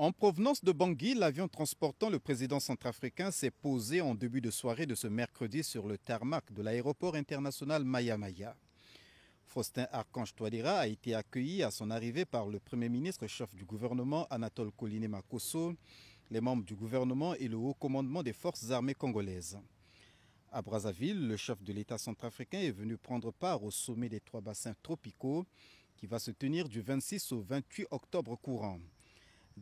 En provenance de Bangui, l'avion transportant le président centrafricain s'est posé en début de soirée de ce mercredi sur le tarmac de l'aéroport international Mayamaya. Faustin Archange Touadéra a été accueilli à son arrivée par le Premier ministre chef du gouvernement Anatole Koliné Makoso, les membres du gouvernement et le haut commandement des forces armées congolaises. À Brazzaville, le chef de l'État centrafricain est venu prendre part au sommet des trois bassins tropicaux qui va se tenir du 26 au 28 octobre courant.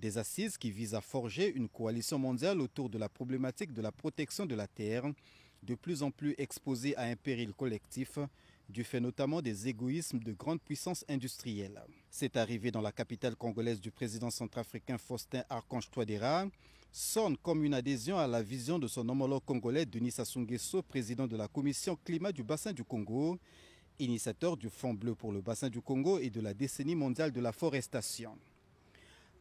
Des assises qui visent à forger une coalition mondiale autour de la problématique de la protection de la terre, de plus en plus exposée à un péril collectif, du fait notamment des égoïsmes de grandes puissances industrielles. C'est arrivé dans la capitale congolaise du président centrafricain Faustin Archange Touadéra sonne comme une adhésion à la vision de son homologue congolais Denis Sassou Nguesso, président de la commission climat du bassin du Congo, initiateur du Fonds bleu pour le bassin du Congo et de la décennie mondiale de la forestation.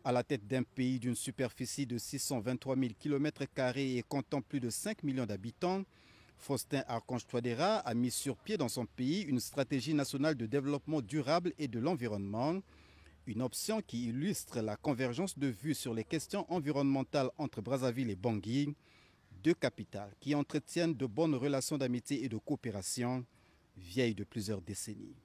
À la tête d'un pays d'une superficie de 623 000 km et comptant plus de 5 millions d'habitants, Faustin Archange Touadéra a mis sur pied dans son pays une stratégie nationale de développement durable et de l'environnement, une option qui illustre la convergence de vues sur les questions environnementales entre Brazzaville et Bangui, deux capitales qui entretiennent de bonnes relations d'amitié et de coopération, vieilles de plusieurs décennies.